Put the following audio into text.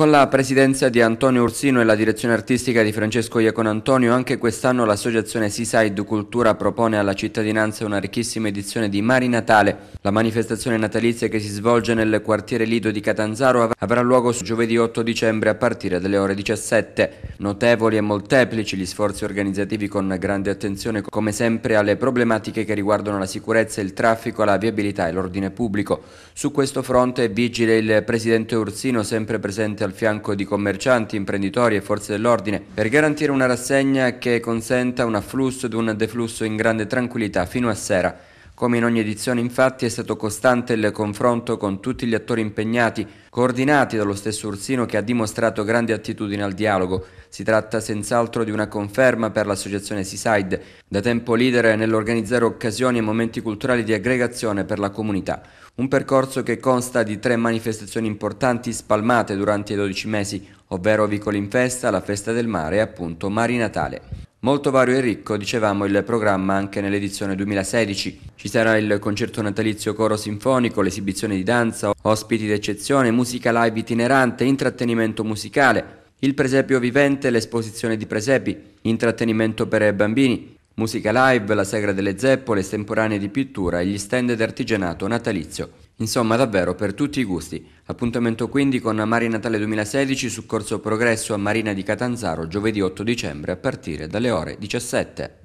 Con la presidenza di Antonio Ursino e la direzione artistica di Francesco Iacon Antonio, anche quest'anno l'associazione Seaside Cultura propone alla cittadinanza una ricchissima edizione di Mari Natale. La manifestazione natalizia che si svolge nel quartiere Lido di Catanzaro avrà luogo giovedì 8 dicembre a partire dalle ore 17. Notevoli e molteplici gli sforzi organizzativi con grande attenzione come sempre alle problematiche che riguardano la sicurezza, il traffico, la viabilità e l'ordine pubblico. Su questo fronte vigile il presidente Ursino sempre presente al fianco di commercianti, imprenditori e forze dell'ordine per garantire una rassegna che consenta un afflusso ed un deflusso in grande tranquillità fino a sera. Come in ogni edizione infatti è stato costante il confronto con tutti gli attori impegnati, coordinati dallo stesso Ursino che ha dimostrato grande attitudine al dialogo. Si tratta senz'altro di una conferma per l'associazione Seaside, da tempo leader nell'organizzare occasioni e momenti culturali di aggregazione per la comunità. Un percorso che consta di tre manifestazioni importanti spalmate durante i 12 mesi, ovvero Vicoli in Festa, la Festa del Mare e appunto Mari Natale. Molto vario e ricco, dicevamo, il programma anche nell'edizione 2016. Ci sarà il concerto natalizio coro sinfonico, l'esibizione di danza, ospiti d'eccezione, musica live itinerante, intrattenimento musicale, il presepio vivente, l'esposizione di presepi, intrattenimento per bambini, musica live, la sagra delle zeppole, estemporanee di pittura e gli stand d'artigianato natalizio. Insomma, davvero, per tutti i gusti. Appuntamento quindi con Mari Natale 2016 su Corso Progresso a Marina di Catanzaro giovedì 8 dicembre a partire dalle ore 17.